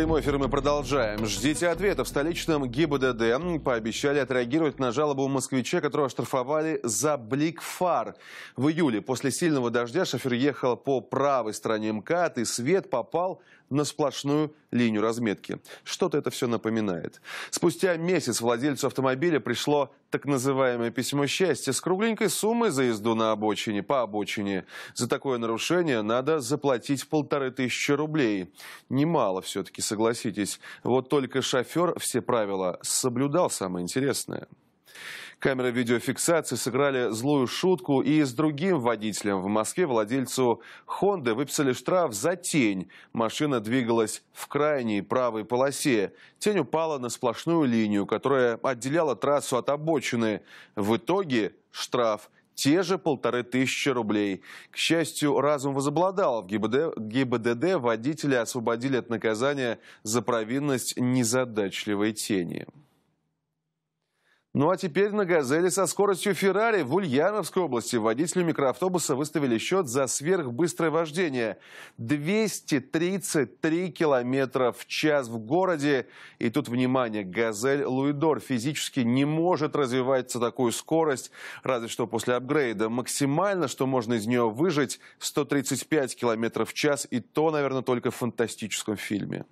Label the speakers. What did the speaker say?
Speaker 1: Прямой эфир мы продолжаем. Ждите ответа. В столичном ГИБДД пообещали отреагировать на жалобу москвича, которого оштрафовали за блик фар. В июле после сильного дождя шофер ехал по правой стороне МКАД, и свет попал на сплошную линию разметки. Что-то это все напоминает. Спустя месяц владельцу автомобиля пришло так называемое письмо счастья с кругленькой суммой за езду на обочине, по обочине. За такое нарушение надо заплатить полторы тысячи рублей. Немало все-таки, согласитесь. Вот только шофер все правила соблюдал, самое интересное. Камеры видеофиксации сыграли злую шутку и с другим водителем в Москве, владельцу «Хонды», выписали штраф за тень. Машина двигалась в крайней правой полосе. Тень упала на сплошную линию, которая отделяла трассу от обочины. В итоге штраф – те же полторы тысячи рублей. К счастью, разум возобладал. В ГИБД, ГИБДД водителя освободили от наказания за провинность незадачливой тени. Ну а теперь на «Газели» со скоростью «Феррари» в Ульяновской области водителю микроавтобуса выставили счет за сверхбыстрое вождение. 233 километра в час в городе. И тут, внимание, «Газель» Луидор физически не может развиваться такую скорость, разве что после апгрейда. Максимально, что можно из нее выжить, 135 километров в час. И то, наверное, только в фантастическом фильме.